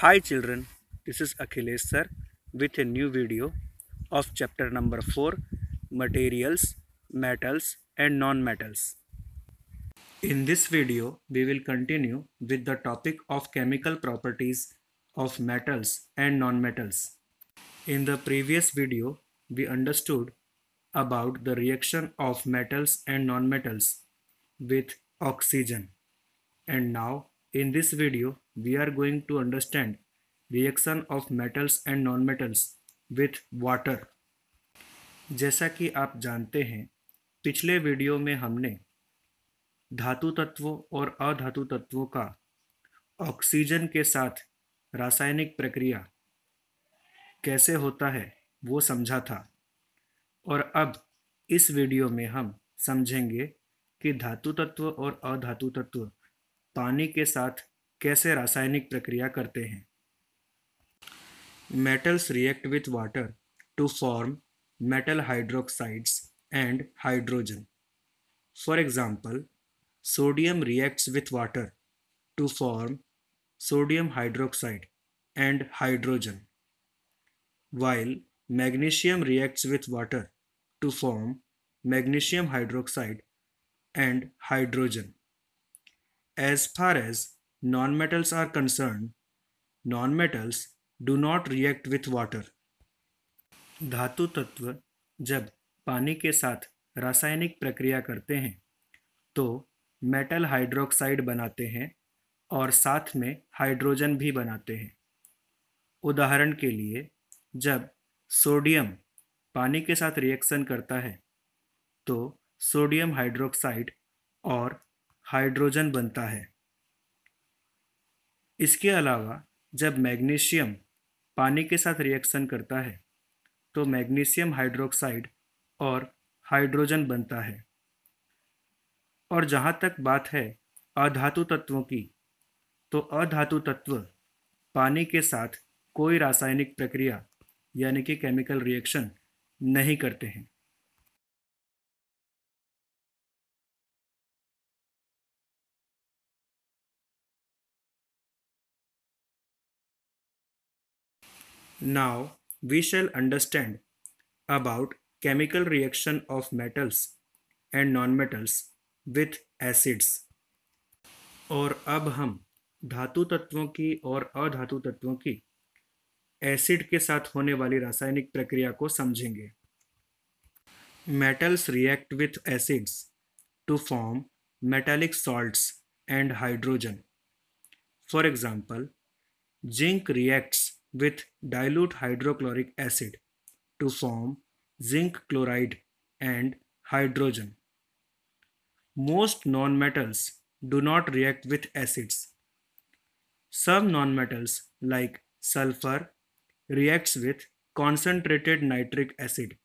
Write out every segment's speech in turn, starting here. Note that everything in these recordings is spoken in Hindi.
Hi children, this is Akhilesh sir with a new video of chapter number 4 Materials, Metals and Non-Metals. In this video, we will continue with the topic of chemical properties of metals and non-metals. In the previous video, we understood about the reaction of metals and non-metals with oxygen. And now In this video, we are going to understand reaction of metals and non metals with water जैसा कि आप जानते हैं पिछले वीडियो में हमने धातु तत्वों और अधातु तत्वों का ऑक्सीजन के साथ रासायनिक प्रक्रिया कैसे होता है वो समझा था और अब इस वीडियो में हम समझेंगे कि धातु तत्व और अधातु तत्व पानी के साथ कैसे रासायनिक प्रक्रिया करते हैं metals react with water to form metal hydroxides and hydrogen for example sodium reacts with water to form sodium hydroxide and hydrogen while magnesium reacts with water to form magnesium hydroxide and hydrogen As far as nonmetals are concerned, nonmetals do not react with water. धातु तत्व जब पानी के साथ रासायनिक प्रक्रिया करते हैं तो मेटल हाइड्रोक्साइड बनाते हैं और साथ में हाइड्रोजन भी बनाते हैं उदाहरण के लिए जब सोडियम पानी के साथ रिएक्शन करता है तो सोडियम हाइड्रोक्साइड और हाइड्रोजन बनता है इसके अलावा जब मैग्नीशियम पानी के साथ रिएक्शन करता है तो मैग्नीशियम हाइड्रोक्साइड और हाइड्रोजन बनता है और जहाँ तक बात है अधातु तत्वों की तो अधातु तत्व पानी के साथ कोई रासायनिक प्रक्रिया यानी कि केमिकल रिएक्शन नहीं करते हैं now we shall understand about chemical reaction of metals and nonmetals with acids और अब हम धातु तत्वों की और अधातु तत्वों की एसिड के साथ होने वाली रासायनिक प्रक्रिया को समझेंगे metals react with acids to form metallic salts and hydrogen for example zinc reacts with dilute hydrochloric acid to form zinc chloride and hydrogen. Most nonmetals do not react with acids. Some nonmetals like sulfur reacts with concentrated nitric acid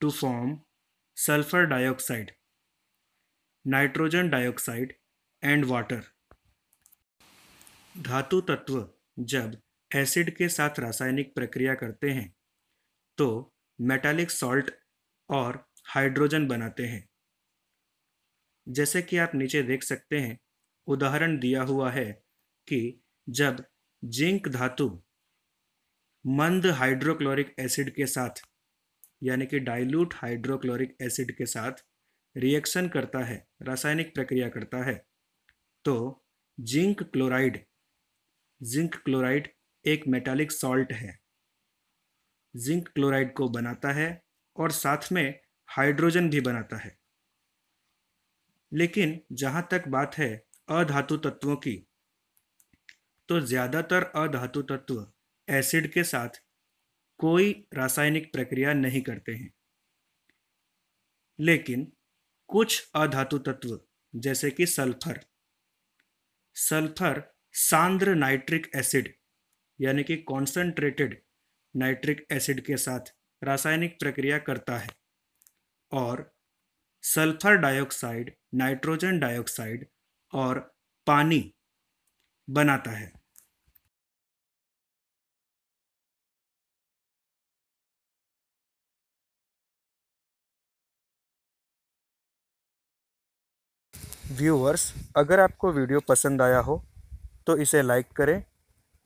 to form sulfur dioxide, nitrogen dioxide and water. धातु तत्व जब एसिड के साथ रासायनिक प्रक्रिया करते हैं तो मेटालिक सॉल्ट और हाइड्रोजन बनाते हैं जैसे कि आप नीचे देख सकते हैं उदाहरण दिया हुआ है कि जब जिंक धातु मंद हाइड्रोक्लोरिक एसिड के साथ यानी कि डाइल्यूट हाइड्रोक्लोरिक एसिड के साथ रिएक्शन करता है रासायनिक प्रक्रिया करता है तो जिंक क्लोराइड जिंक क्लोराइड एक मेटालिक सॉल्ट है जिंक क्लोराइड को बनाता है और साथ में हाइड्रोजन भी बनाता है लेकिन जहाँ तक बात है अधातु तत्वों की तो ज़्यादातर अधातु तत्व एसिड के साथ कोई रासायनिक प्रक्रिया नहीं करते हैं लेकिन कुछ अधातु तत्व जैसे कि सल्फर सल्फर सांद्र नाइट्रिक एसिड यानी कि कॉन्सेंट्रेटेड नाइट्रिक एसिड के साथ रासायनिक प्रक्रिया करता है और सल्फर डाइऑक्साइड नाइट्रोजन डाइऑक्साइड और पानी बनाता है व्यूअर्स अगर आपको वीडियो पसंद आया हो तो इसे लाइक करें